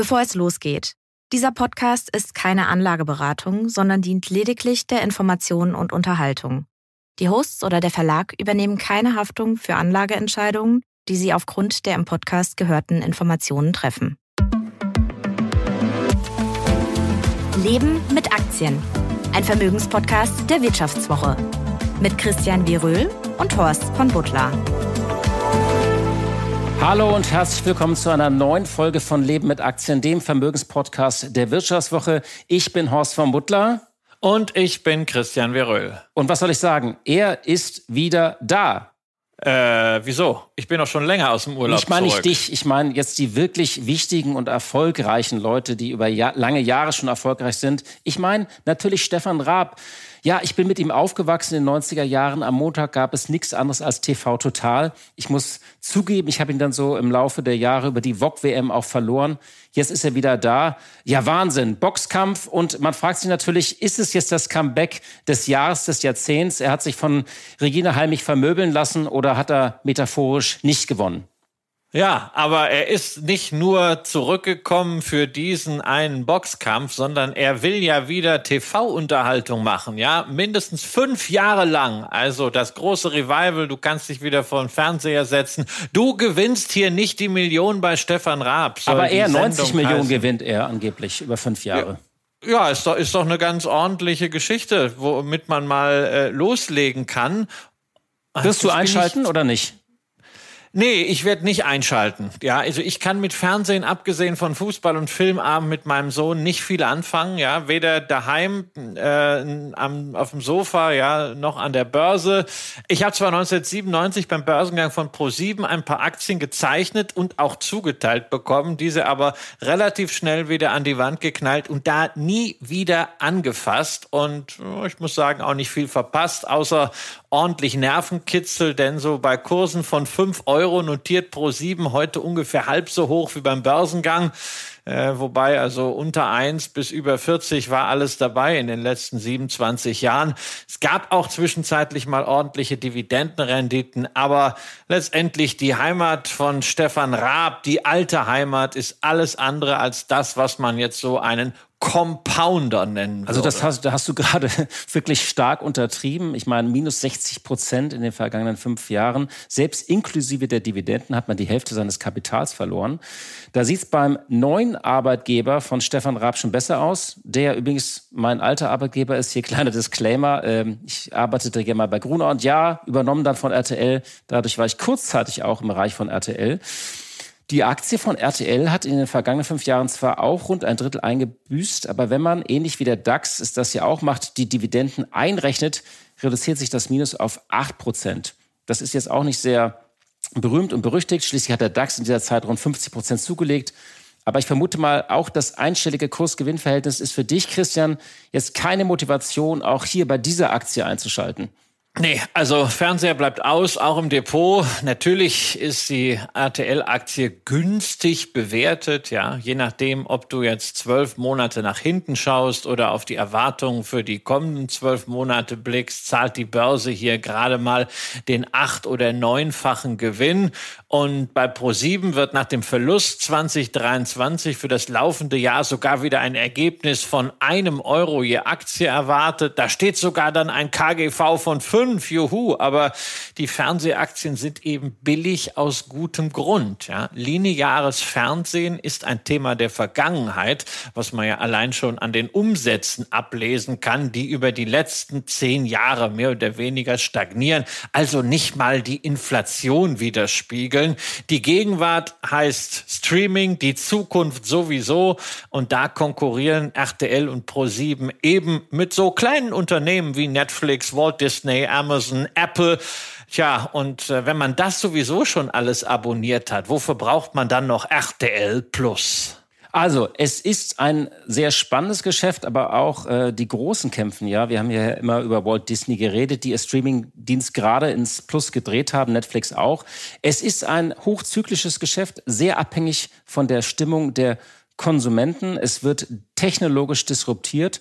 Bevor es losgeht. Dieser Podcast ist keine Anlageberatung, sondern dient lediglich der Information und Unterhaltung. Die Hosts oder der Verlag übernehmen keine Haftung für Anlageentscheidungen, die sie aufgrund der im Podcast gehörten Informationen treffen. Leben mit Aktien. Ein Vermögenspodcast der Wirtschaftswoche. Mit Christian Wieröhl und Horst von Butler. Hallo und herzlich willkommen zu einer neuen Folge von Leben mit Aktien, dem Vermögenspodcast der Wirtschaftswoche. Ich bin Horst von Butler. Und ich bin Christian Veröll. Und was soll ich sagen? Er ist wieder da. Äh, wieso? Ich bin auch schon länger aus dem Urlaub. Ich meine nicht dich, ich meine jetzt die wirklich wichtigen und erfolgreichen Leute, die über ja lange Jahre schon erfolgreich sind. Ich meine natürlich Stefan Raab, ja, ich bin mit ihm aufgewachsen in den 90er Jahren. Am Montag gab es nichts anderes als TV Total. Ich muss zugeben, ich habe ihn dann so im Laufe der Jahre über die VOG-WM auch verloren. Jetzt ist er wieder da. Ja, Wahnsinn. Boxkampf. Und man fragt sich natürlich, ist es jetzt das Comeback des Jahres, des Jahrzehnts? Er hat sich von Regina Heimich vermöbeln lassen oder hat er metaphorisch nicht gewonnen? Ja, aber er ist nicht nur zurückgekommen für diesen einen Boxkampf, sondern er will ja wieder TV-Unterhaltung machen, ja, mindestens fünf Jahre lang. Also das große Revival, du kannst dich wieder vor den Fernseher setzen. Du gewinnst hier nicht die Million bei Stefan Raab. Aber er 90 Millionen heißen. gewinnt er angeblich über fünf Jahre. Ja. Ja, ist doch, ist doch eine ganz ordentliche Geschichte, womit man mal äh, loslegen kann. Wirst du einschalten oder nicht? Nee, ich werde nicht einschalten. Ja, also ich kann mit Fernsehen, abgesehen von Fußball und Filmabend mit meinem Sohn, nicht viel anfangen. Ja, weder daheim äh, am, auf dem Sofa, ja, noch an der Börse. Ich habe zwar 1997 beim Börsengang von Pro7 ein paar Aktien gezeichnet und auch zugeteilt bekommen, diese aber relativ schnell wieder an die Wand geknallt und da nie wieder angefasst. Und ich muss sagen, auch nicht viel verpasst, außer ordentlich Nervenkitzel, denn so bei Kursen von 5 Euro Euro, notiert pro 7, heute ungefähr halb so hoch wie beim Börsengang. Äh, wobei also unter 1 bis über 40 war alles dabei in den letzten 27 Jahren. Es gab auch zwischenzeitlich mal ordentliche Dividendenrenditen, aber letztendlich die Heimat von Stefan Raab, die alte Heimat, ist alles andere als das, was man jetzt so einen Compounder nennen würde. Also das hast, da hast du gerade wirklich stark untertrieben. Ich meine, minus 60 Prozent in den vergangenen fünf Jahren. Selbst inklusive der Dividenden hat man die Hälfte seines Kapitals verloren. Da sieht es beim neuen Arbeitgeber von Stefan Raab schon besser aus, der übrigens mein alter Arbeitgeber ist. Hier kleiner Disclaimer. Ähm, ich arbeitete ja mal bei Gruner und ja, übernommen dann von RTL. Dadurch war ich kurzzeitig auch im Bereich von RTL. Die Aktie von RTL hat in den vergangenen fünf Jahren zwar auch rund ein Drittel eingebüßt, aber wenn man, ähnlich wie der DAX es das ja auch macht, die Dividenden einrechnet, reduziert sich das Minus auf 8 Prozent. Das ist jetzt auch nicht sehr berühmt und berüchtigt. Schließlich hat der DAX in dieser Zeit rund 50 Prozent zugelegt. Aber ich vermute mal, auch das einstellige Kurs-Gewinn-Verhältnis ist für dich, Christian, jetzt keine Motivation, auch hier bei dieser Aktie einzuschalten. Nee, also Fernseher bleibt aus, auch im Depot. Natürlich ist die RTL-Aktie günstig bewertet, ja, je nachdem, ob du jetzt zwölf Monate nach hinten schaust oder auf die Erwartungen für die kommenden zwölf Monate blickst, zahlt die Börse hier gerade mal den acht- oder neunfachen Gewinn. Und bei ProSieben wird nach dem Verlust 2023 für das laufende Jahr sogar wieder ein Ergebnis von einem Euro je Aktie erwartet. Da steht sogar dann ein KGV von fünf fünf, juhu, aber die Fernsehaktien sind eben billig aus gutem Grund. Ja. Lineares Fernsehen ist ein Thema der Vergangenheit, was man ja allein schon an den Umsätzen ablesen kann, die über die letzten zehn Jahre mehr oder weniger stagnieren, also nicht mal die Inflation widerspiegeln. Die Gegenwart heißt Streaming, die Zukunft sowieso und da konkurrieren RTL und Pro7 eben mit so kleinen Unternehmen wie Netflix, Walt Disney, Amazon, Apple. Tja, und äh, wenn man das sowieso schon alles abonniert hat, wofür braucht man dann noch RTL Plus? Also, es ist ein sehr spannendes Geschäft, aber auch äh, die Großen kämpfen ja. Wir haben ja immer über Walt Disney geredet, die ihr streaming gerade ins Plus gedreht haben, Netflix auch. Es ist ein hochzyklisches Geschäft, sehr abhängig von der Stimmung der Konsumenten. Es wird technologisch disruptiert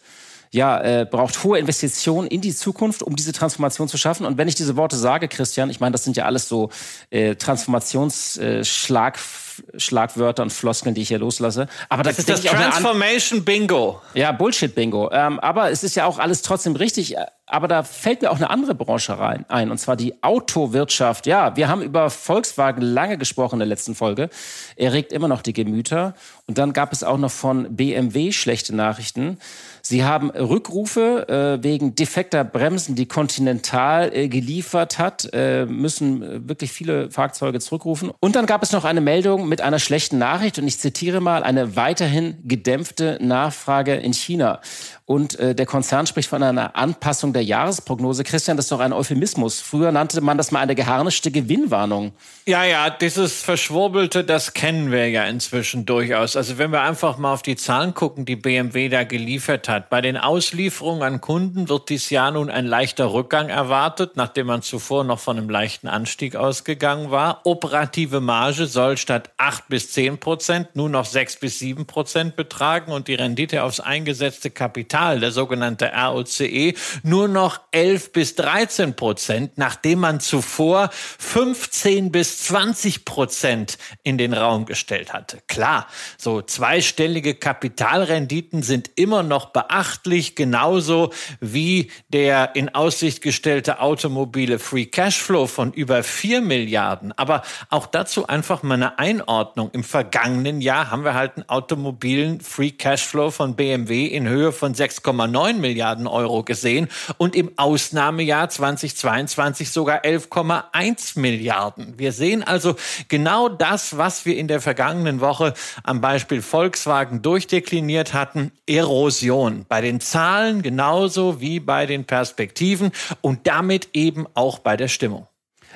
ja, äh, braucht hohe Investitionen in die Zukunft, um diese Transformation zu schaffen. Und wenn ich diese Worte sage, Christian, ich meine, das sind ja alles so äh, Transformationsschlagwörter äh, und Floskeln, die ich hier loslasse. Aber das, das ist das Transformation Bingo. Ja, Bullshit Bingo. Ähm, aber es ist ja auch alles trotzdem richtig. Äh, aber da fällt mir auch eine andere Branche rein, ein, und zwar die Autowirtschaft. Ja, wir haben über Volkswagen lange gesprochen in der letzten Folge. Er regt immer noch die Gemüter. Und dann gab es auch noch von BMW schlechte Nachrichten. Sie haben Rückrufe äh, wegen defekter Bremsen, die Continental äh, geliefert hat, äh, müssen äh, wirklich viele Fahrzeuge zurückrufen. Und dann gab es noch eine Meldung mit einer schlechten Nachricht und ich zitiere mal, eine weiterhin gedämpfte Nachfrage in China. Und äh, der Konzern spricht von einer Anpassung der der Jahresprognose. Christian, das ist doch ein Euphemismus. Früher nannte man das mal eine geharnischte Gewinnwarnung. Ja, ja, dieses Verschwurbelte, das kennen wir ja inzwischen durchaus. Also wenn wir einfach mal auf die Zahlen gucken, die BMW da geliefert hat. Bei den Auslieferungen an Kunden wird dieses Jahr nun ein leichter Rückgang erwartet, nachdem man zuvor noch von einem leichten Anstieg ausgegangen war. Operative Marge soll statt 8 bis 10 Prozent nur noch 6 bis 7 Prozent betragen und die Rendite aufs eingesetzte Kapital, der sogenannte ROCE, nur noch 11 bis 13 Prozent, nachdem man zuvor 15 bis 20 Prozent in den Raum gestellt hatte. Klar, so zweistellige Kapitalrenditen sind immer noch beachtlich, genauso wie der in Aussicht gestellte automobile Free Cashflow von über 4 Milliarden. Aber auch dazu einfach mal eine Einordnung. Im vergangenen Jahr haben wir halt einen automobilen Free Cashflow von BMW in Höhe von 6,9 Milliarden Euro gesehen und im Ausnahmejahr 2022 sogar 11,1 Milliarden. Wir sehen also genau das, was wir in der vergangenen Woche am Beispiel Volkswagen durchdekliniert hatten, Erosion bei den Zahlen genauso wie bei den Perspektiven und damit eben auch bei der Stimmung.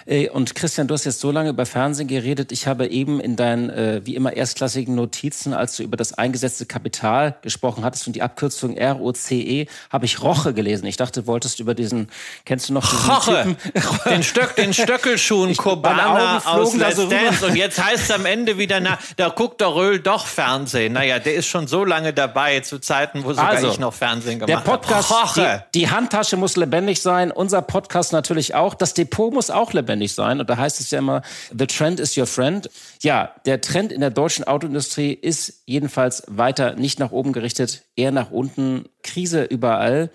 Äh, und Christian, du hast jetzt so lange über Fernsehen geredet. Ich habe eben in deinen, äh, wie immer, erstklassigen Notizen, als du über das eingesetzte Kapital gesprochen hattest und die Abkürzung ROCE, habe ich Roche gelesen. Ich dachte, du wolltest über diesen, kennst du noch diesen Roche! Typen? Den, Stöck, den Stöckelschuhen Kobana aus Let's so Dance. Und jetzt heißt es am Ende wieder, na, da guckt der Röhl doch Fernsehen. Naja, der ist schon so lange dabei, zu Zeiten, wo sogar also, ich noch Fernsehen gemacht habe. Der Podcast, die, die Handtasche muss lebendig sein, unser Podcast natürlich auch, das Depot muss auch lebendig sein notwendig sein. Und da heißt es ja immer, the trend is your friend. Ja, der Trend in der deutschen Autoindustrie ist jedenfalls weiter nicht nach oben gerichtet, eher nach unten. Krise überall.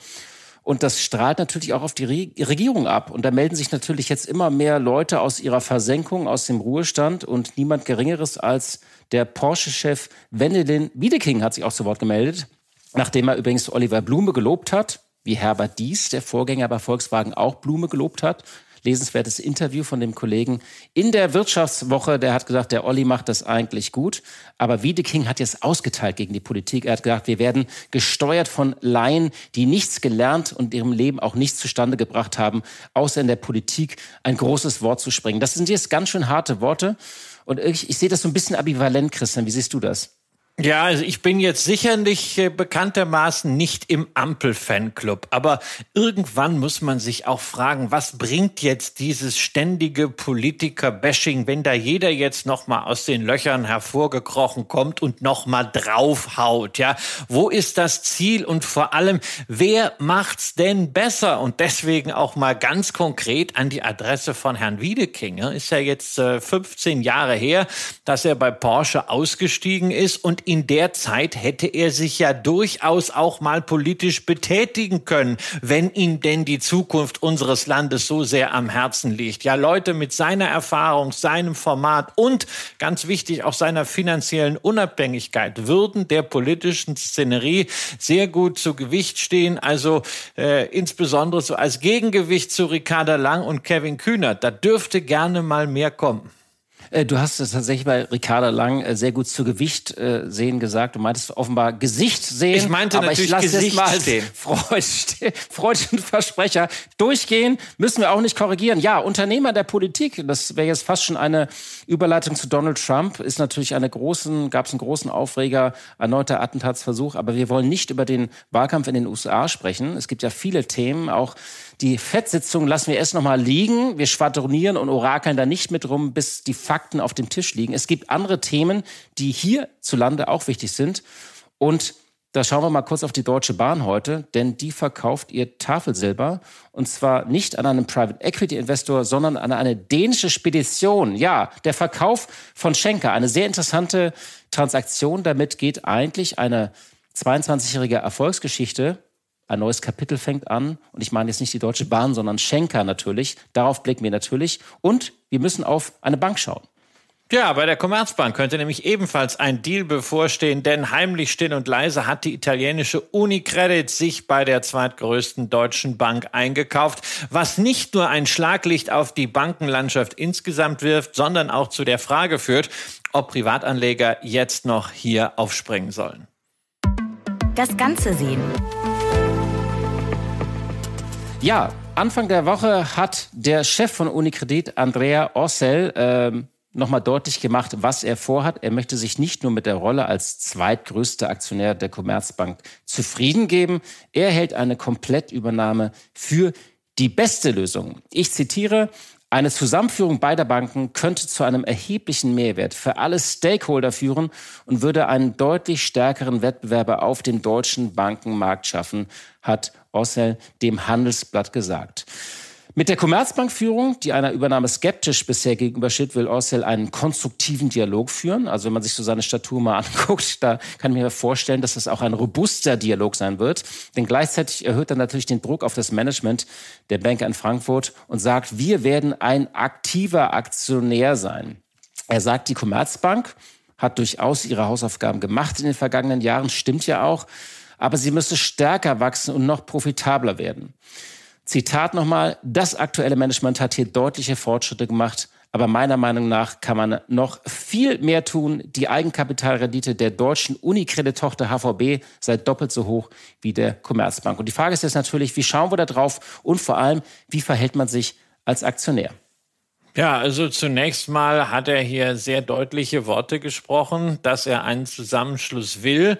Und das strahlt natürlich auch auf die Regierung ab. Und da melden sich natürlich jetzt immer mehr Leute aus ihrer Versenkung, aus dem Ruhestand und niemand Geringeres als der Porsche-Chef Wendelin Wiedeking hat sich auch zu Wort gemeldet, nachdem er übrigens Oliver Blume gelobt hat, wie Herbert Dies, der Vorgänger bei Volkswagen, auch Blume gelobt hat lesenswertes Interview von dem Kollegen in der Wirtschaftswoche. Der hat gesagt, der Olli macht das eigentlich gut. Aber Wiedeking hat jetzt ausgeteilt gegen die Politik. Er hat gesagt, wir werden gesteuert von Laien, die nichts gelernt und ihrem Leben auch nichts zustande gebracht haben, außer in der Politik ein großes Wort zu springen. Das sind jetzt ganz schön harte Worte. Und ich, ich sehe das so ein bisschen ambivalent, Christian. Wie siehst du das? Ja, also ich bin jetzt sicherlich äh, bekanntermaßen nicht im Ampel-Fanclub, aber irgendwann muss man sich auch fragen, was bringt jetzt dieses ständige Politiker-Bashing, wenn da jeder jetzt nochmal aus den Löchern hervorgekrochen kommt und nochmal draufhaut, ja? Wo ist das Ziel und vor allem, wer macht's denn besser? Und deswegen auch mal ganz konkret an die Adresse von Herrn Wiedeking. Ist ja jetzt äh, 15 Jahre her, dass er bei Porsche ausgestiegen ist und in der Zeit hätte er sich ja durchaus auch mal politisch betätigen können, wenn ihm denn die Zukunft unseres Landes so sehr am Herzen liegt. Ja, Leute mit seiner Erfahrung, seinem Format und ganz wichtig auch seiner finanziellen Unabhängigkeit würden der politischen Szenerie sehr gut zu Gewicht stehen. Also äh, insbesondere so als Gegengewicht zu Ricarda Lang und Kevin Kühnert. Da dürfte gerne mal mehr kommen. Äh, du hast es tatsächlich bei Ricarda Lang äh, sehr gut zu Gewicht äh, sehen gesagt. Du meintest offenbar Gesicht sehen. Ich meinte aber natürlich ich Gesicht mal sehen. Freud, und Versprecher durchgehen. Müssen wir auch nicht korrigieren. Ja, Unternehmer der Politik, das wäre jetzt fast schon eine Überleitung zu Donald Trump, ist natürlich eine großen, gab es einen großen Aufreger, erneuter Attentatsversuch. Aber wir wollen nicht über den Wahlkampf in den USA sprechen. Es gibt ja viele Themen, auch die Fettsitzung lassen wir erst nochmal liegen. Wir schwadronieren und orakeln da nicht mit rum, bis die Fakten auf dem Tisch liegen. Es gibt andere Themen, die hierzulande auch wichtig sind. Und da schauen wir mal kurz auf die Deutsche Bahn heute, denn die verkauft ihr Tafelsilber und zwar nicht an einen Private Equity Investor, sondern an eine dänische Spedition. Ja, der Verkauf von Schenker, eine sehr interessante Transaktion. Damit geht eigentlich eine 22-jährige Erfolgsgeschichte ein neues Kapitel fängt an. Und ich meine jetzt nicht die Deutsche Bahn, sondern Schenker natürlich. Darauf blicken wir natürlich. Und wir müssen auf eine Bank schauen. Ja, bei der Commerzbank könnte nämlich ebenfalls ein Deal bevorstehen, denn heimlich still und leise hat die italienische Unicredit sich bei der zweitgrößten deutschen Bank eingekauft, was nicht nur ein Schlaglicht auf die Bankenlandschaft insgesamt wirft, sondern auch zu der Frage führt, ob Privatanleger jetzt noch hier aufspringen sollen. Das Ganze sehen. Ja, Anfang der Woche hat der Chef von Unikredit, Andrea Orsell, ähm, nochmal deutlich gemacht, was er vorhat. Er möchte sich nicht nur mit der Rolle als zweitgrößter Aktionär der Commerzbank zufrieden geben. Er hält eine Komplettübernahme für die beste Lösung. Ich zitiere, eine Zusammenführung beider Banken könnte zu einem erheblichen Mehrwert für alle Stakeholder führen und würde einen deutlich stärkeren Wettbewerber auf dem deutschen Bankenmarkt schaffen, hat Ossel dem Handelsblatt gesagt. Mit der Commerzbankführung, die einer Übernahme skeptisch bisher gegenübersteht, will Orsel einen konstruktiven Dialog führen. Also wenn man sich so seine Statur mal anguckt, da kann ich mir vorstellen, dass das auch ein robuster Dialog sein wird. Denn gleichzeitig erhöht er natürlich den Druck auf das Management der Bank in Frankfurt und sagt, wir werden ein aktiver Aktionär sein. Er sagt, die Commerzbank hat durchaus ihre Hausaufgaben gemacht in den vergangenen Jahren, stimmt ja auch aber sie müsse stärker wachsen und noch profitabler werden. Zitat nochmal, das aktuelle Management hat hier deutliche Fortschritte gemacht, aber meiner Meinung nach kann man noch viel mehr tun. Die Eigenkapitalrendite der deutschen Unicredit-Tochter HVB sei doppelt so hoch wie der Commerzbank. Und die Frage ist jetzt natürlich, wie schauen wir da drauf und vor allem, wie verhält man sich als Aktionär? Ja, also zunächst mal hat er hier sehr deutliche Worte gesprochen, dass er einen Zusammenschluss will.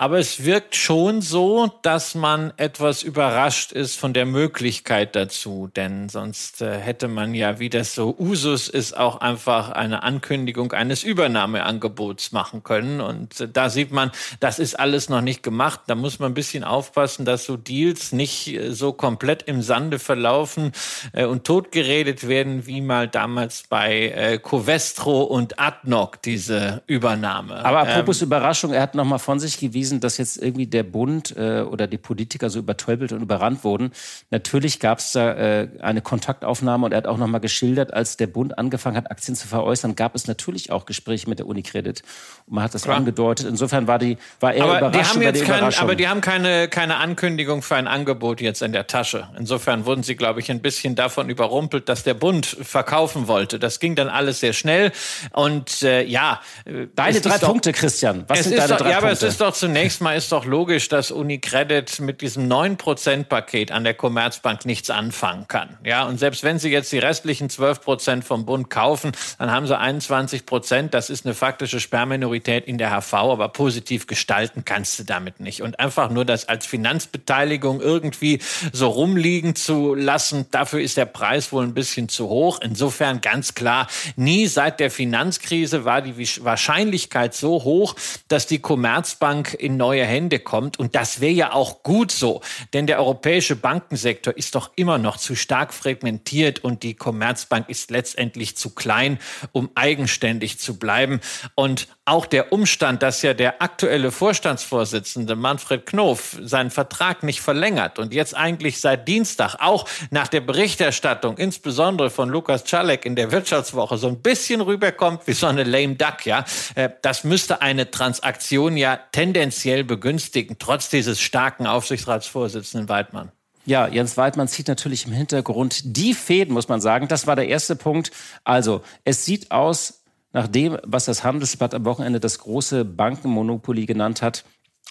Aber es wirkt schon so, dass man etwas überrascht ist von der Möglichkeit dazu. Denn sonst äh, hätte man ja, wie das so Usus ist, auch einfach eine Ankündigung eines Übernahmeangebots machen können. Und äh, da sieht man, das ist alles noch nicht gemacht. Da muss man ein bisschen aufpassen, dass so Deals nicht äh, so komplett im Sande verlaufen und totgeredet werden, wie mal damals bei Covestro und Adnok diese Übernahme. Aber apropos ähm, Überraschung, er hat nochmal von sich gewiesen, angewiesen, dass jetzt irgendwie der Bund äh, oder die Politiker so übertäubelt und überrannt wurden. Natürlich gab es da äh, eine Kontaktaufnahme und er hat auch nochmal geschildert, als der Bund angefangen hat, Aktien zu veräußern, gab es natürlich auch Gespräche mit der Unicredit. Und man hat das Klar. angedeutet. Insofern war, die, war er überrascht die haben jetzt kein, Aber die haben keine, keine Ankündigung für ein Angebot jetzt in der Tasche. Insofern wurden sie, glaube ich, ein bisschen davon überrumpelt, dass der Bund verkaufen wollte. Das ging dann alles sehr schnell. Und äh, ja, äh, deine drei doch, Punkte, Christian. Was sind deine doch, drei ja, Punkte? Ja, aber es ist doch zunächst zunächst mal ist doch logisch, dass Unicredit mit diesem 9%-Paket an der Commerzbank nichts anfangen kann. Ja, und selbst wenn sie jetzt die restlichen 12% vom Bund kaufen, dann haben sie 21%. Das ist eine faktische Sperrminorität in der HV, aber positiv gestalten kannst du damit nicht. Und einfach nur das als Finanzbeteiligung irgendwie so rumliegen zu lassen, dafür ist der Preis wohl ein bisschen zu hoch. Insofern ganz klar, nie seit der Finanzkrise war die Wahrscheinlichkeit so hoch, dass die Commerzbank in neue Hände kommt. Und das wäre ja auch gut so, denn der europäische Bankensektor ist doch immer noch zu stark fragmentiert und die Commerzbank ist letztendlich zu klein, um eigenständig zu bleiben. Und auch der Umstand, dass ja der aktuelle Vorstandsvorsitzende Manfred Knof seinen Vertrag nicht verlängert und jetzt eigentlich seit Dienstag auch nach der Berichterstattung, insbesondere von Lukas Czalek in der Wirtschaftswoche, so ein bisschen rüberkommt wie so eine lame duck, ja, äh, das müsste eine Transaktion ja tendenziell finanziell begünstigen, trotz dieses starken Aufsichtsratsvorsitzenden Weidmann? Ja, Jens Weidmann zieht natürlich im Hintergrund die Fäden, muss man sagen. Das war der erste Punkt. Also, es sieht aus, nach dem, was das Handelsblatt am Wochenende das große Bankenmonopoly genannt hat,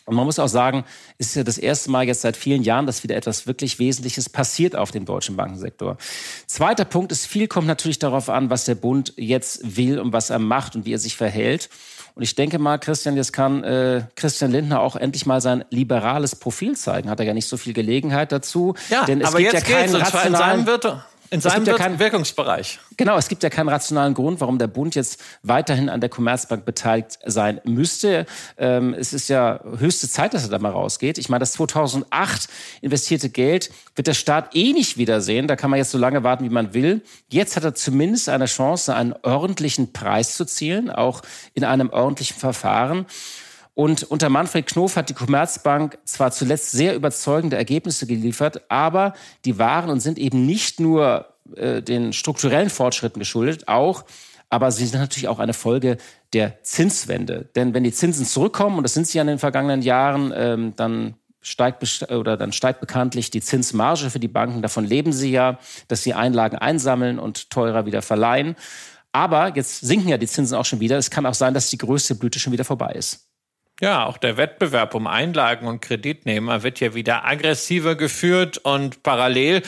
und man muss auch sagen, es ist ja das erste Mal jetzt seit vielen Jahren, dass wieder etwas wirklich Wesentliches passiert auf dem deutschen Bankensektor. Zweiter Punkt ist, viel kommt natürlich darauf an, was der Bund jetzt will und was er macht und wie er sich verhält. Und ich denke mal, Christian, jetzt kann äh, Christian Lindner auch endlich mal sein liberales Profil zeigen. Hat er ja nicht so viel Gelegenheit dazu. Ja, denn es aber gibt jetzt ja keinen rationalen... Wird in seinem ja keinen, Wirkungsbereich. Genau, es gibt ja keinen rationalen Grund, warum der Bund jetzt weiterhin an der Commerzbank beteiligt sein müsste. Ähm, es ist ja höchste Zeit, dass er da mal rausgeht. Ich meine, das 2008 investierte Geld wird der Staat eh nicht wiedersehen. Da kann man jetzt so lange warten, wie man will. Jetzt hat er zumindest eine Chance, einen ordentlichen Preis zu zielen, auch in einem ordentlichen Verfahren. Und unter Manfred Knof hat die Commerzbank zwar zuletzt sehr überzeugende Ergebnisse geliefert, aber die waren und sind eben nicht nur äh, den strukturellen Fortschritten geschuldet, auch, aber sie sind natürlich auch eine Folge der Zinswende. Denn wenn die Zinsen zurückkommen, und das sind sie ja in den vergangenen Jahren, ähm, dann steigt oder dann steigt bekanntlich die Zinsmarge für die Banken. Davon leben sie ja, dass sie Einlagen einsammeln und teurer wieder verleihen. Aber jetzt sinken ja die Zinsen auch schon wieder. Es kann auch sein, dass die größte Blüte schon wieder vorbei ist. Ja, auch der Wettbewerb um Einlagen und Kreditnehmer wird ja wieder aggressiver geführt und parallel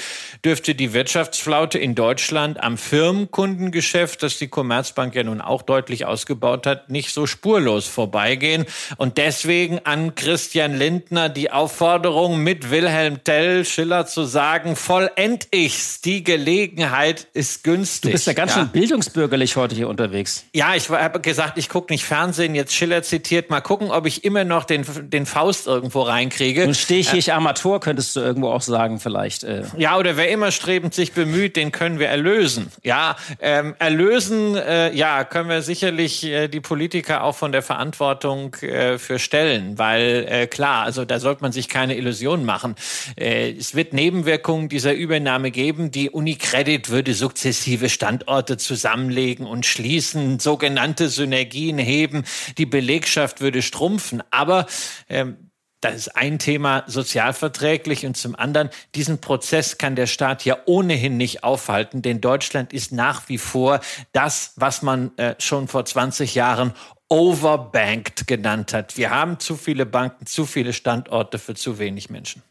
dürfte die Wirtschaftsflaute in Deutschland am Firmenkundengeschäft, das die Commerzbank ja nun auch deutlich ausgebaut hat, nicht so spurlos vorbeigehen. Und deswegen an Christian Lindner die Aufforderung, mit Wilhelm Tell Schiller zu sagen, vollend ich's, die Gelegenheit ist günstig. Du bist ja ganz ja. schön bildungsbürgerlich heute hier unterwegs. Ja, ich habe gesagt, ich gucke nicht Fernsehen, jetzt Schiller zitiert, mal gucken, ob ich immer noch den, den Faust irgendwo reinkriege. Nun stehe ich äh, könntest du irgendwo auch sagen, vielleicht. Äh. Ja, oder wer immer strebend sich bemüht, den können wir erlösen. Ja, ähm, erlösen, äh, ja, können wir sicherlich äh, die Politiker auch von der Verantwortung äh, für stellen, weil äh, klar, also da sollte man sich keine Illusionen machen. Äh, es wird Nebenwirkungen dieser Übernahme geben. Die Unicredit würde sukzessive Standorte zusammenlegen und schließen, sogenannte Synergien heben. Die Belegschaft würde Strom schrumpfen. Aber ähm, das ist ein Thema sozialverträglich und zum anderen, diesen Prozess kann der Staat ja ohnehin nicht aufhalten, denn Deutschland ist nach wie vor das, was man äh, schon vor 20 Jahren overbanked genannt hat. Wir haben zu viele Banken, zu viele Standorte für zu wenig Menschen.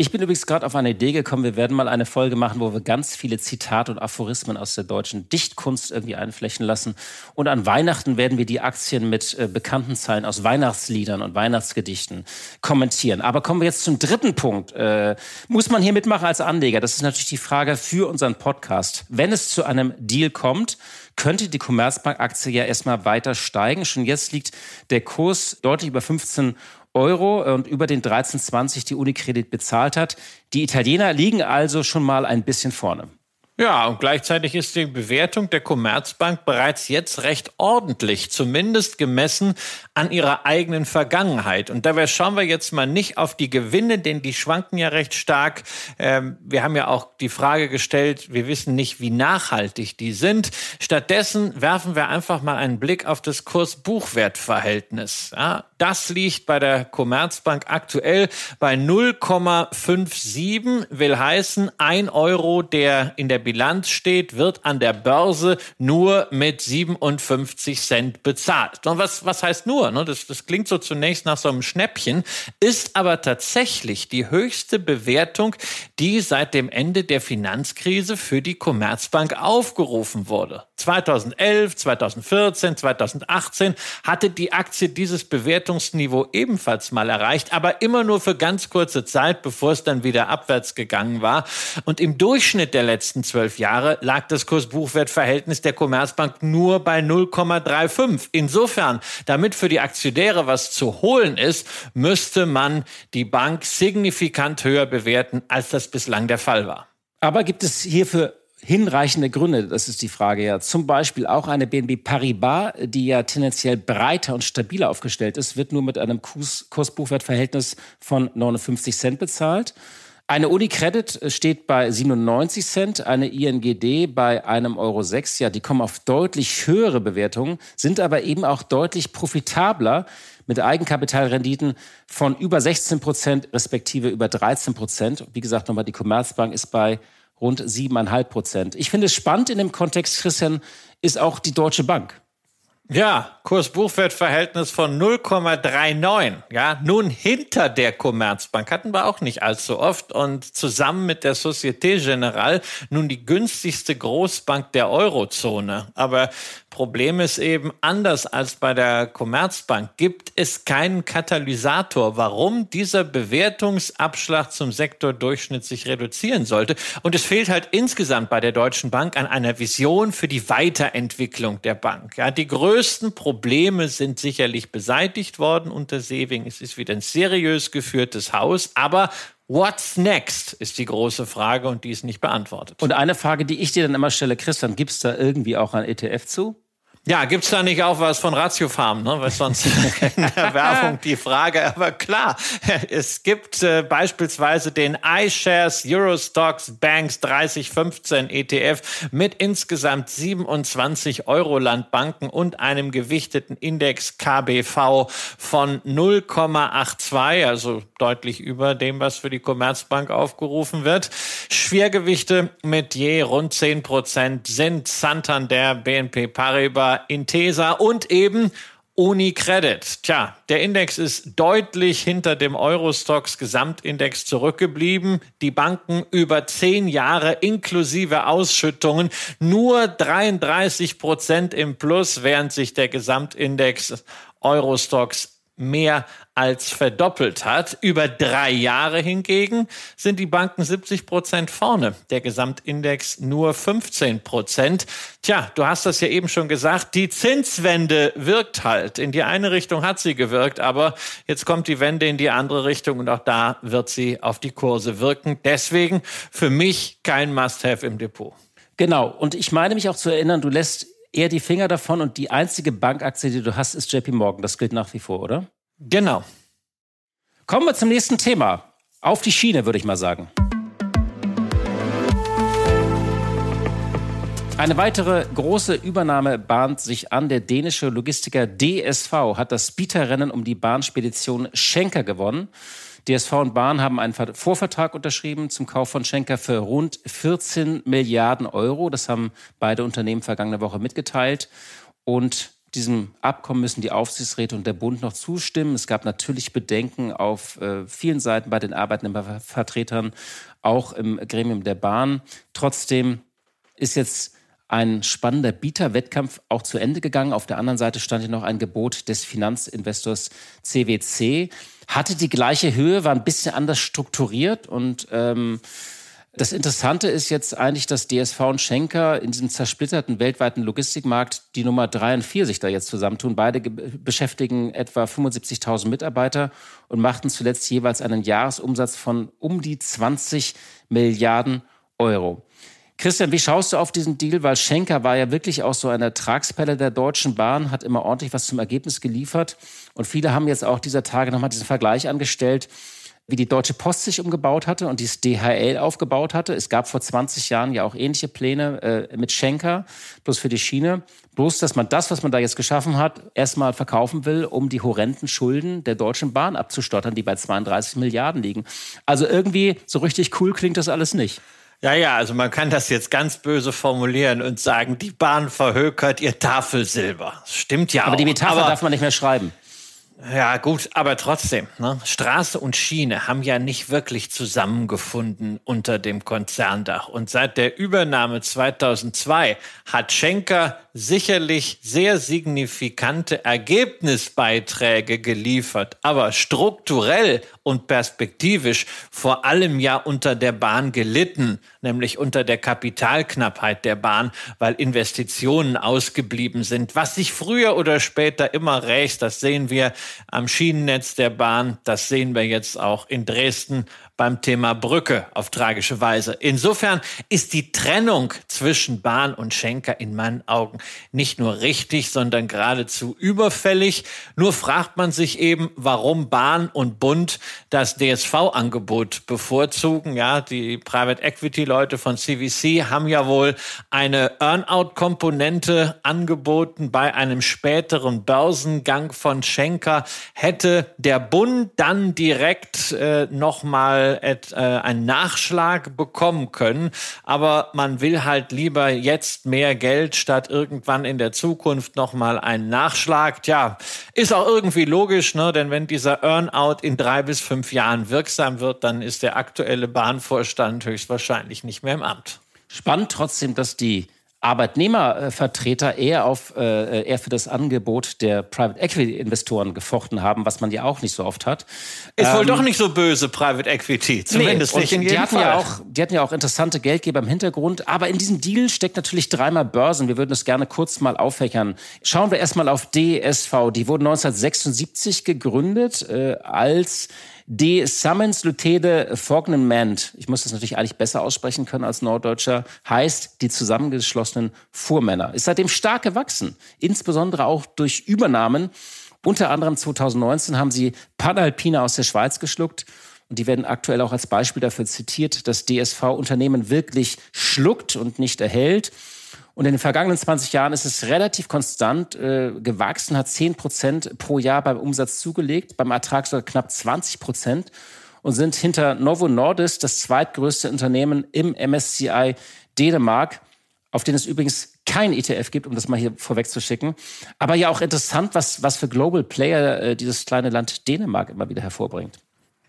Ich bin übrigens gerade auf eine Idee gekommen, wir werden mal eine Folge machen, wo wir ganz viele Zitate und Aphorismen aus der deutschen Dichtkunst irgendwie einflächen lassen. Und an Weihnachten werden wir die Aktien mit äh, bekannten Zeilen aus Weihnachtsliedern und Weihnachtsgedichten kommentieren. Aber kommen wir jetzt zum dritten Punkt. Äh, muss man hier mitmachen als Anleger? Das ist natürlich die Frage für unseren Podcast. Wenn es zu einem Deal kommt, könnte die Commerzbank-Aktie ja erstmal weiter steigen. Schon jetzt liegt der Kurs deutlich über 15 Euro und über den 13,20 die Unikredit bezahlt hat. Die Italiener liegen also schon mal ein bisschen vorne. Ja, und gleichzeitig ist die Bewertung der Commerzbank bereits jetzt recht ordentlich, zumindest gemessen an ihrer eigenen Vergangenheit. Und dabei schauen wir jetzt mal nicht auf die Gewinne, denn die schwanken ja recht stark. Ähm, wir haben ja auch die Frage gestellt, wir wissen nicht, wie nachhaltig die sind. Stattdessen werfen wir einfach mal einen Blick auf das Kurs-Buchwert-Verhältnis. Ja, das liegt bei der Commerzbank aktuell bei 0,57, will heißen, ein Euro, der in der Bilanz steht, wird an der Börse nur mit 57 Cent bezahlt. Und was, was heißt nur? Ne, das, das klingt so zunächst nach so einem Schnäppchen, ist aber tatsächlich die höchste Bewertung, die seit dem Ende der Finanzkrise für die Commerzbank aufgerufen wurde. 2011, 2014, 2018 hatte die Aktie dieses Bewertung Leistungsniveau ebenfalls mal erreicht, aber immer nur für ganz kurze Zeit, bevor es dann wieder abwärts gegangen war. Und im Durchschnitt der letzten zwölf Jahre lag das Kurs-Buchwert-Verhältnis der Commerzbank nur bei 0,35. Insofern, damit für die Aktionäre was zu holen ist, müsste man die Bank signifikant höher bewerten, als das bislang der Fall war. Aber gibt es hierfür hinreichende Gründe? Das ist die Frage ja. Zum Beispiel auch eine BNB Paribas, die ja tendenziell breiter und stabiler aufgestellt ist, wird nur mit einem Kurs Kursbuchwertverhältnis von 59 Cent bezahlt. Eine Unicredit steht bei 97 Cent, eine INGD bei einem Euro sechs. Ja, die kommen auf deutlich höhere Bewertungen, sind aber eben auch deutlich profitabler mit Eigenkapitalrenditen von über 16 Prozent respektive über 13 Prozent. Wie gesagt, nochmal, die Commerzbank ist bei rund 7,5 Prozent. Ich finde es spannend in dem Kontext, Christian, ist auch die Deutsche Bank. Ja, Kurs-Buchwert-Verhältnis von 0,39. Ja, nun hinter der Commerzbank hatten wir auch nicht allzu oft und zusammen mit der Societe Generale nun die günstigste Großbank der Eurozone. Aber Problem ist eben, anders als bei der Commerzbank gibt es keinen Katalysator, warum dieser Bewertungsabschlag zum Sektordurchschnitt sich reduzieren sollte. Und es fehlt halt insgesamt bei der Deutschen Bank an einer Vision für die Weiterentwicklung der Bank. Ja, die größten Probleme sind sicherlich beseitigt worden unter Sewing. Es ist wieder ein seriös geführtes Haus, aber What's next ist die große Frage und die ist nicht beantwortet. Und eine Frage, die ich dir dann immer stelle, Christian, gibt es da irgendwie auch ein ETF zu? Ja, gibt es da nicht auch was von Ratiofarm, ne? weil sonst in der Werbung die Frage. Aber klar, es gibt äh, beispielsweise den iShares Eurostox Banks 3015 ETF mit insgesamt 27 Euro-Landbanken und einem gewichteten Index KBV von 0,82, also deutlich über dem, was für die Commerzbank aufgerufen wird. Schwergewichte mit je rund 10 Prozent sind Santander, BNP Paribas, Intesa und eben UniCredit. Tja, der Index ist deutlich hinter dem Eurostox Gesamtindex zurückgeblieben. Die Banken über zehn Jahre inklusive Ausschüttungen nur 33 Prozent im Plus, während sich der Gesamtindex Eurostox mehr als verdoppelt hat. Über drei Jahre hingegen sind die Banken 70 Prozent vorne, der Gesamtindex nur 15 Prozent. Tja, du hast das ja eben schon gesagt, die Zinswende wirkt halt. In die eine Richtung hat sie gewirkt, aber jetzt kommt die Wende in die andere Richtung und auch da wird sie auf die Kurse wirken. Deswegen für mich kein Must-Have im Depot. Genau. Und ich meine mich auch zu erinnern, du lässt eher die Finger davon und die einzige Bankaktie, die du hast, ist JP Morgan. Das gilt nach wie vor, oder? Genau. Kommen wir zum nächsten Thema. Auf die Schiene, würde ich mal sagen. Eine weitere große Übernahme bahnt sich an. Der dänische Logistiker DSV hat das Bieterrennen um die Bahnspedition Schenker gewonnen. DSV und Bahn haben einen Vorvertrag unterschrieben zum Kauf von Schenker für rund 14 Milliarden Euro. Das haben beide Unternehmen vergangene Woche mitgeteilt. Und diesem Abkommen müssen die Aufsichtsräte und der Bund noch zustimmen. Es gab natürlich Bedenken auf äh, vielen Seiten bei den Arbeitnehmervertretern, auch im Gremium der Bahn. Trotzdem ist jetzt ein spannender Bieterwettkampf auch zu Ende gegangen. Auf der anderen Seite stand ja noch ein Gebot des Finanzinvestors CWC hatte die gleiche Höhe, war ein bisschen anders strukturiert und ähm, das Interessante ist jetzt eigentlich, dass DSV und Schenker in diesem zersplitterten weltweiten Logistikmarkt die Nummer drei und vier sich da jetzt zusammentun. Beide beschäftigen etwa 75.000 Mitarbeiter und machten zuletzt jeweils einen Jahresumsatz von um die 20 Milliarden Euro. Christian, wie schaust du auf diesen Deal? Weil Schenker war ja wirklich auch so eine Tragspelle der Deutschen Bahn, hat immer ordentlich was zum Ergebnis geliefert. Und viele haben jetzt auch dieser Tage nochmal diesen Vergleich angestellt, wie die Deutsche Post sich umgebaut hatte und dieses DHL aufgebaut hatte. Es gab vor 20 Jahren ja auch ähnliche Pläne äh, mit Schenker, bloß für die Schiene. Bloß, dass man das, was man da jetzt geschaffen hat, erstmal verkaufen will, um die horrenden Schulden der Deutschen Bahn abzustottern, die bei 32 Milliarden liegen. Also irgendwie so richtig cool klingt das alles nicht. Ja, ja, also man kann das jetzt ganz böse formulieren und sagen, die Bahn verhökert ihr Tafelsilber. Stimmt ja. Aber auch. die Metapher Aber darf man nicht mehr schreiben. Ja, gut, aber trotzdem, ne? Straße und Schiene haben ja nicht wirklich zusammengefunden unter dem Konzerndach. Und seit der Übernahme 2002 hat Schenker sicherlich sehr signifikante Ergebnisbeiträge geliefert, aber strukturell und perspektivisch vor allem ja unter der Bahn gelitten, nämlich unter der Kapitalknappheit der Bahn, weil Investitionen ausgeblieben sind, was sich früher oder später immer rächt, das sehen wir am Schienennetz der Bahn. Das sehen wir jetzt auch in Dresden beim Thema Brücke auf tragische Weise. Insofern ist die Trennung zwischen Bahn und Schenker in meinen Augen nicht nur richtig, sondern geradezu überfällig. Nur fragt man sich eben, warum Bahn und Bund das DSV-Angebot bevorzugen. Ja, die Private Equity Leute von CVC haben ja wohl eine Earnout-Komponente angeboten bei einem späteren Börsengang von Schenker. Hätte der Bund dann direkt äh, nochmal äh, et, äh, einen Nachschlag bekommen können. Aber man will halt lieber jetzt mehr Geld statt irgendwann in der Zukunft nochmal einen Nachschlag. Tja, ist auch irgendwie logisch, ne? denn wenn dieser Earnout in drei bis fünf Jahren wirksam wird, dann ist der aktuelle Bahnvorstand höchstwahrscheinlich nicht mehr im Amt. Spannend trotzdem, dass die Arbeitnehmervertreter eher auf äh, äh, eher für das Angebot der Private Equity Investoren gefochten haben, was man ja auch nicht so oft hat. Ist ähm, wohl doch nicht so böse Private Equity, zumindest nee, nicht in jedem die hatten Fall. Ja auch, die hatten ja auch interessante Geldgeber im Hintergrund, aber in diesem Deal steckt natürlich dreimal Börsen. Wir würden das gerne kurz mal auffächern. Schauen wir erstmal auf DSV. Die wurden 1976 gegründet äh, als De Summons Lutede Forgnenment, ich muss das natürlich eigentlich besser aussprechen können als Norddeutscher, heißt die zusammengeschlossenen Fuhrmänner. Ist seitdem stark gewachsen, insbesondere auch durch Übernahmen. Unter anderem 2019 haben sie Panalpina aus der Schweiz geschluckt. Und die werden aktuell auch als Beispiel dafür zitiert, dass DSV Unternehmen wirklich schluckt und nicht erhält. Und in den vergangenen 20 Jahren ist es relativ konstant äh, gewachsen, hat 10 Prozent pro Jahr beim Umsatz zugelegt, beim Ertrag sogar knapp 20 Prozent und sind hinter Novo Nordisk das zweitgrößte Unternehmen im MSCI Dänemark, auf den es übrigens kein ETF gibt, um das mal hier vorwegzuschicken. Aber ja auch interessant, was, was für Global Player äh, dieses kleine Land Dänemark immer wieder hervorbringt.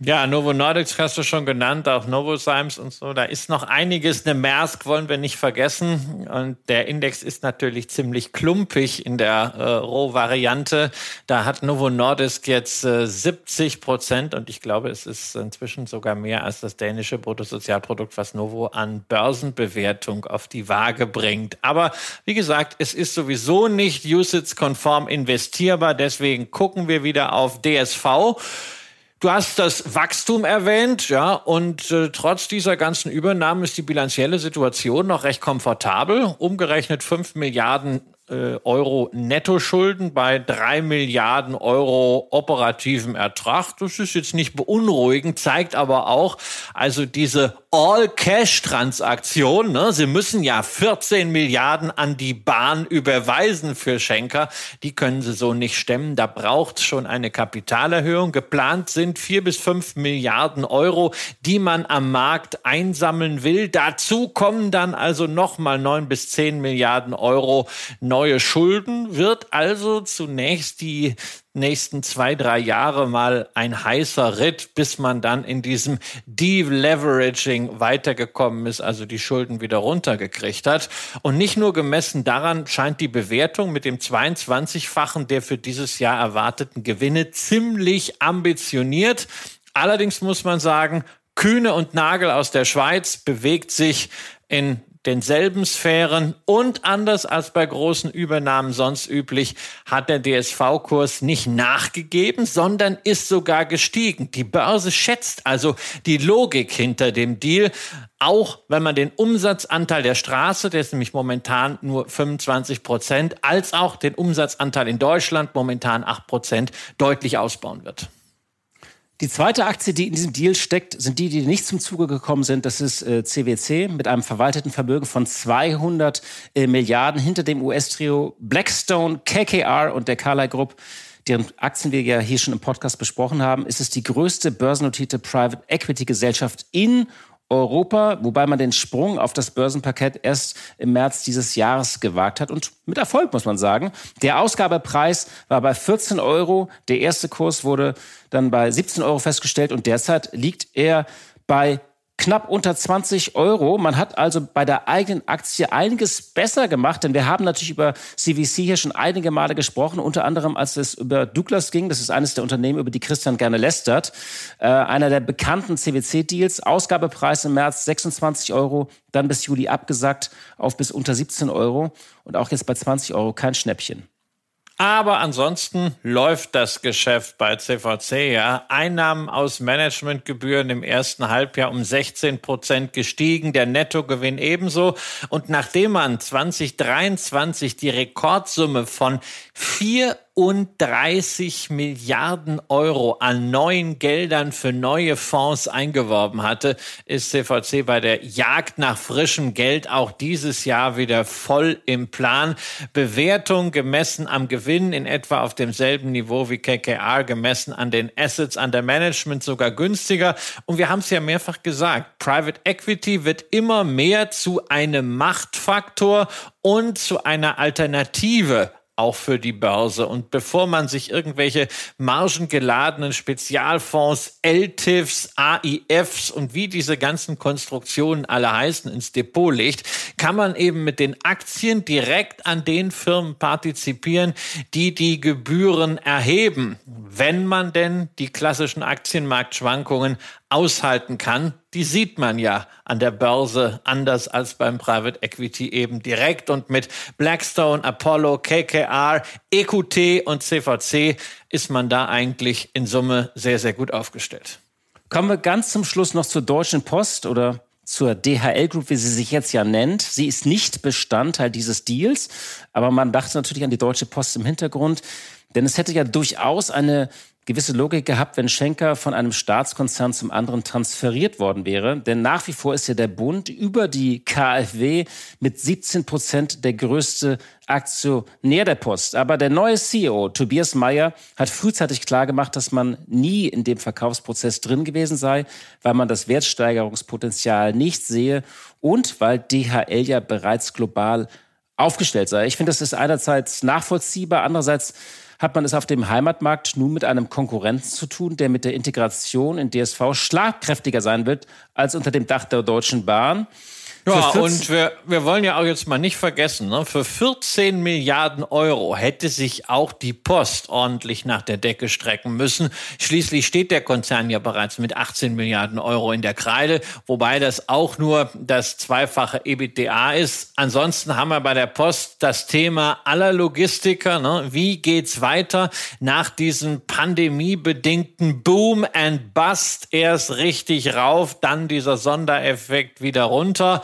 Ja, Novo Nordics hast du schon genannt, auch Novo Novozymes und so. Da ist noch einiges. Eine Maersk wollen wir nicht vergessen. Und der Index ist natürlich ziemlich klumpig in der äh, Rohvariante. Da hat Novo Nordisk jetzt äh, 70 Prozent und ich glaube, es ist inzwischen sogar mehr als das dänische Bruttosozialprodukt, was Novo an Börsenbewertung auf die Waage bringt. Aber wie gesagt, es ist sowieso nicht usage-konform investierbar. Deswegen gucken wir wieder auf DSV. Du hast das Wachstum erwähnt, ja, und äh, trotz dieser ganzen Übernahmen ist die bilanzielle Situation noch recht komfortabel. Umgerechnet 5 Milliarden äh, Euro Nettoschulden bei 3 Milliarden Euro operativem Ertrag. Das ist jetzt nicht beunruhigend, zeigt aber auch, also diese All-Cash-Transaktion, ne, sie müssen ja 14 Milliarden an die Bahn überweisen für Schenker, die können sie so nicht stemmen. Da braucht es schon eine Kapitalerhöhung. Geplant sind 4 bis 5 Milliarden Euro, die man am Markt einsammeln will. Dazu kommen dann also nochmal 9 bis 10 Milliarden Euro neu neue Schulden, wird also zunächst die nächsten zwei, drei Jahre mal ein heißer Ritt, bis man dann in diesem Deleveraging weitergekommen ist, also die Schulden wieder runtergekriegt hat. Und nicht nur gemessen daran scheint die Bewertung mit dem 22-fachen der für dieses Jahr erwarteten Gewinne ziemlich ambitioniert. Allerdings muss man sagen, Kühne und Nagel aus der Schweiz bewegt sich in denselben Sphären und anders als bei großen Übernahmen sonst üblich hat der DSV-Kurs nicht nachgegeben, sondern ist sogar gestiegen. Die Börse schätzt also die Logik hinter dem Deal, auch wenn man den Umsatzanteil der Straße, der ist nämlich momentan nur 25 Prozent, als auch den Umsatzanteil in Deutschland momentan 8 Prozent deutlich ausbauen wird. Die zweite Aktie, die in diesem Deal steckt, sind die, die nicht zum Zuge gekommen sind. Das ist äh, CWC mit einem verwalteten Vermögen von 200 äh, Milliarden hinter dem US-Trio Blackstone, KKR und der Carlyle Group deren Aktien wir ja hier schon im Podcast besprochen haben, ist es die größte börsennotierte Private Equity Gesellschaft in Europa, wobei man den Sprung auf das Börsenparkett erst im März dieses Jahres gewagt hat und mit Erfolg, muss man sagen. Der Ausgabepreis war bei 14 Euro, der erste Kurs wurde dann bei 17 Euro festgestellt und derzeit liegt er bei knapp unter 20 Euro. Man hat also bei der eigenen Aktie einiges besser gemacht, denn wir haben natürlich über CVC hier schon einige Male gesprochen, unter anderem als es über Douglas ging. Das ist eines der Unternehmen, über die Christian gerne lästert. Äh, einer der bekannten CVC-Deals. Ausgabepreis im März 26 Euro, dann bis Juli abgesagt auf bis unter 17 Euro und auch jetzt bei 20 Euro kein Schnäppchen. Aber ansonsten läuft das Geschäft bei CVC ja. Einnahmen aus Managementgebühren im ersten Halbjahr um 16 Prozent gestiegen, der Nettogewinn ebenso. Und nachdem man 2023 die Rekordsumme von 34 Milliarden Euro an neuen Geldern für neue Fonds eingeworben hatte, ist CVC bei der Jagd nach frischem Geld auch dieses Jahr wieder voll im Plan. Bewertung gemessen am Gewinn in etwa auf demselben Niveau wie KKR, gemessen an den Assets, an der Management sogar günstiger. Und wir haben es ja mehrfach gesagt, Private Equity wird immer mehr zu einem Machtfaktor und zu einer Alternative auch für die Börse. Und bevor man sich irgendwelche margengeladenen Spezialfonds, LTIFs, AIFs und wie diese ganzen Konstruktionen alle heißen ins Depot legt, kann man eben mit den Aktien direkt an den Firmen partizipieren, die die Gebühren erheben, wenn man denn die klassischen Aktienmarktschwankungen aushalten kann, die sieht man ja an der Börse anders als beim Private Equity eben direkt und mit Blackstone, Apollo, KKR, EQT und CVC ist man da eigentlich in Summe sehr, sehr gut aufgestellt. Kommen wir ganz zum Schluss noch zur Deutschen Post oder zur DHL Group, wie sie sich jetzt ja nennt. Sie ist nicht Bestandteil dieses Deals, aber man dachte natürlich an die Deutsche Post im Hintergrund. Denn es hätte ja durchaus eine gewisse Logik gehabt, wenn Schenker von einem Staatskonzern zum anderen transferiert worden wäre. Denn nach wie vor ist ja der Bund über die KfW mit 17 Prozent der größte Aktionär der Post. Aber der neue CEO, Tobias Mayer, hat frühzeitig klargemacht, dass man nie in dem Verkaufsprozess drin gewesen sei, weil man das Wertsteigerungspotenzial nicht sehe und weil DHL ja bereits global aufgestellt sei. Ich finde, das ist einerseits nachvollziehbar, andererseits hat man es auf dem Heimatmarkt nun mit einem Konkurrenten zu tun, der mit der Integration in DSV schlagkräftiger sein wird als unter dem Dach der Deutschen Bahn. Ja, und wir, wir wollen ja auch jetzt mal nicht vergessen, ne, für 14 Milliarden Euro hätte sich auch die Post ordentlich nach der Decke strecken müssen. Schließlich steht der Konzern ja bereits mit 18 Milliarden Euro in der Kreide, wobei das auch nur das zweifache EBITDA ist. Ansonsten haben wir bei der Post das Thema aller Logistiker. Ne? Wie geht's weiter nach diesem pandemiebedingten Boom and Bust? Erst richtig rauf, dann dieser Sondereffekt wieder runter.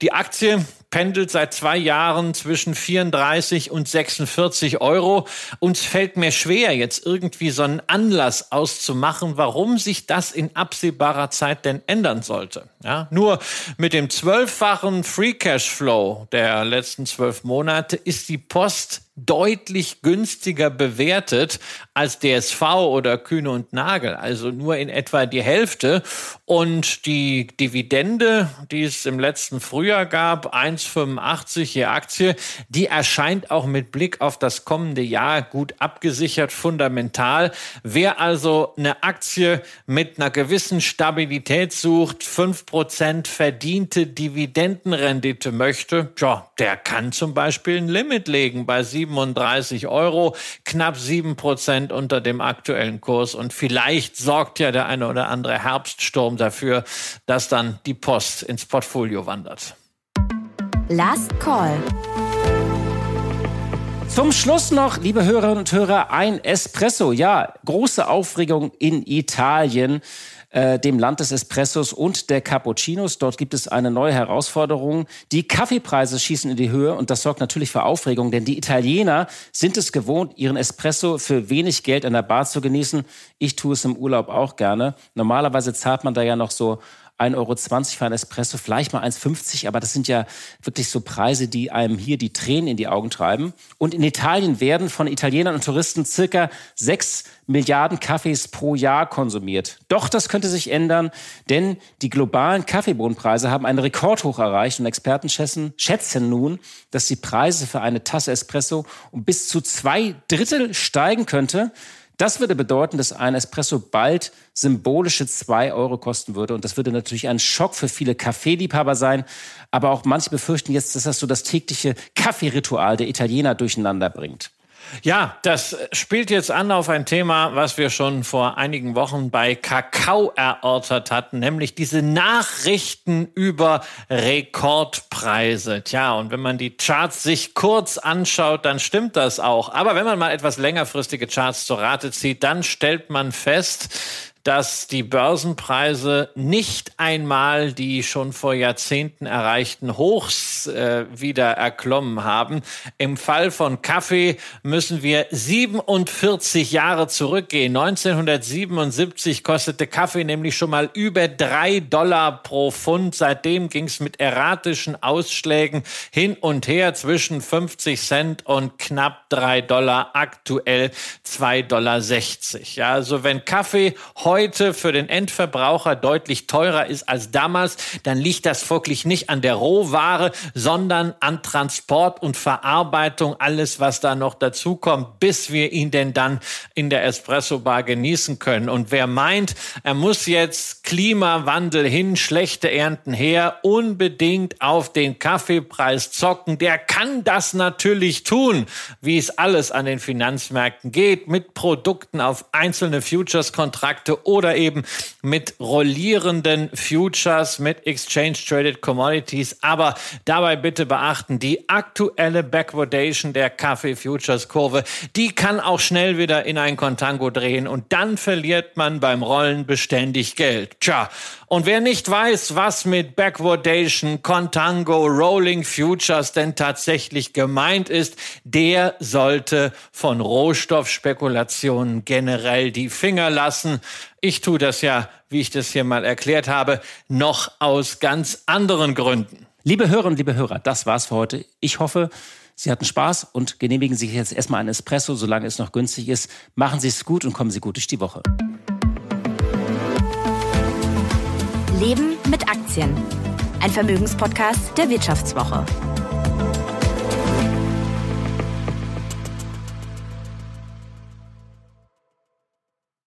Die Aktie pendelt seit zwei Jahren zwischen 34 und 46 Euro. Uns fällt mir schwer, jetzt irgendwie so einen Anlass auszumachen, warum sich das in absehbarer Zeit denn ändern sollte. Ja, nur mit dem zwölffachen Free Cash Flow der letzten zwölf Monate ist die Post deutlich günstiger bewertet als DSV oder Kühne und Nagel, also nur in etwa die Hälfte. Und die Dividende, die es im letzten Frühjahr gab, 1,85 je Aktie, die erscheint auch mit Blick auf das kommende Jahr gut abgesichert, fundamental. Wer also eine Aktie mit einer gewissen Stabilität sucht, 5% verdiente Dividendenrendite möchte, tja, der kann zum Beispiel ein Limit legen bei 7 37 Euro, knapp 7 Prozent unter dem aktuellen Kurs. Und vielleicht sorgt ja der eine oder andere Herbststurm dafür, dass dann die Post ins Portfolio wandert. Last Call. Zum Schluss noch, liebe Hörerinnen und Hörer, ein Espresso. Ja, große Aufregung in Italien. Äh, dem Land des Espressos und der Cappuccinos. Dort gibt es eine neue Herausforderung. Die Kaffeepreise schießen in die Höhe und das sorgt natürlich für Aufregung, denn die Italiener sind es gewohnt, ihren Espresso für wenig Geld an der Bar zu genießen. Ich tue es im Urlaub auch gerne. Normalerweise zahlt man da ja noch so 1,20 Euro für ein Espresso, vielleicht mal 1,50, aber das sind ja wirklich so Preise, die einem hier die Tränen in die Augen treiben. Und in Italien werden von Italienern und Touristen circa 6 Milliarden Kaffees pro Jahr konsumiert. Doch das könnte sich ändern, denn die globalen Kaffeebohnenpreise haben einen Rekordhoch erreicht und Experten schätzen, schätzen nun, dass die Preise für eine Tasse Espresso um bis zu zwei Drittel steigen könnte, das würde bedeuten, dass ein Espresso bald symbolische zwei Euro kosten würde. Und das würde natürlich ein Schock für viele Kaffeeliebhaber sein. Aber auch manche befürchten jetzt, dass das so das tägliche Kaffeeritual der Italiener durcheinander bringt. Ja, das spielt jetzt an auf ein Thema, was wir schon vor einigen Wochen bei Kakao erörtert hatten, nämlich diese Nachrichten über Rekordpreise. Tja, und wenn man die Charts sich kurz anschaut, dann stimmt das auch. Aber wenn man mal etwas längerfristige Charts zur Rate zieht, dann stellt man fest, dass die Börsenpreise nicht einmal die schon vor Jahrzehnten erreichten Hochs äh, wieder erklommen haben. Im Fall von Kaffee müssen wir 47 Jahre zurückgehen. 1977 kostete Kaffee nämlich schon mal über 3 Dollar pro Pfund. Seitdem ging es mit erratischen Ausschlägen hin und her zwischen 50 Cent und knapp 3 Dollar, aktuell 2,60 Dollar. Ja, also wenn Kaffee heute heute für den Endverbraucher deutlich teurer ist als damals, dann liegt das wirklich nicht an der Rohware, sondern an Transport und Verarbeitung, alles, was da noch dazukommt, bis wir ihn denn dann in der Espresso-Bar genießen können. Und wer meint, er muss jetzt Klimawandel hin, schlechte Ernten her, unbedingt auf den Kaffeepreis zocken, der kann das natürlich tun, wie es alles an den Finanzmärkten geht, mit Produkten auf einzelne Futures-Kontrakte oder eben mit rollierenden Futures, mit Exchange Traded Commodities. Aber dabei bitte beachten, die aktuelle Backwardation der Kaffee Futures Kurve, die kann auch schnell wieder in ein Contango drehen und dann verliert man beim Rollen beständig Geld. Tja, und wer nicht weiß, was mit Backwardation, Contango, Rolling Futures denn tatsächlich gemeint ist, der sollte von Rohstoffspekulationen generell die Finger lassen. Ich tue das ja, wie ich das hier mal erklärt habe, noch aus ganz anderen Gründen. Liebe Hörerinnen, liebe Hörer, das war's für heute. Ich hoffe, Sie hatten Spaß und genehmigen sich jetzt erstmal einen Espresso, solange es noch günstig ist. Machen Sie es gut und kommen Sie gut durch die Woche. Leben mit Aktien. Ein Vermögenspodcast der Wirtschaftswoche.